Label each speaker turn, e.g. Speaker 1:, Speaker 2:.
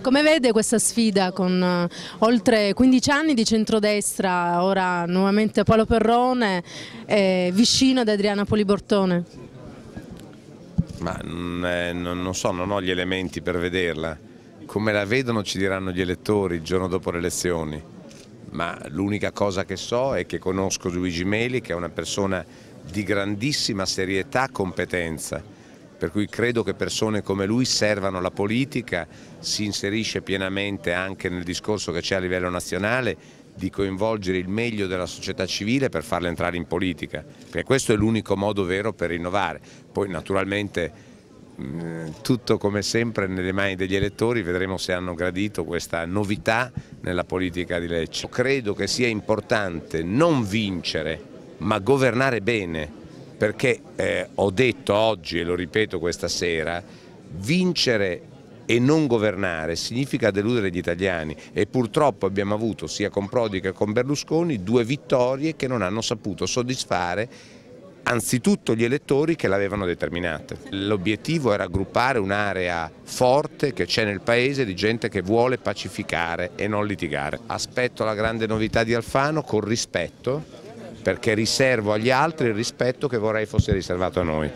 Speaker 1: Come vede questa sfida con eh, oltre 15 anni di centrodestra, ora nuovamente Paolo Perrone, eh, vicino ad Adriana Polibortone?
Speaker 2: Ma eh, non so, non ho gli elementi per vederla. Come la vedono ci diranno gli elettori il giorno dopo le elezioni. Ma l'unica cosa che so è che conosco Luigi Meli, che è una persona di grandissima serietà e competenza per cui credo che persone come lui servano la politica, si inserisce pienamente anche nel discorso che c'è a livello nazionale di coinvolgere il meglio della società civile per farla entrare in politica, perché questo è l'unico modo vero per rinnovare. Poi naturalmente mm, tutto come sempre nelle mani degli elettori, vedremo se hanno gradito questa novità nella politica di Lecce. Credo che sia importante non vincere, ma governare bene perché eh, ho detto oggi e lo ripeto questa sera, vincere e non governare significa deludere gli italiani e purtroppo abbiamo avuto sia con Prodi che con Berlusconi due vittorie che non hanno saputo soddisfare anzitutto gli elettori che l'avevano determinata. L'obiettivo era raggruppare un'area forte che c'è nel paese di gente che vuole pacificare e non litigare. Aspetto la grande novità di Alfano con rispetto perché riservo agli altri il rispetto che vorrei fosse riservato a noi.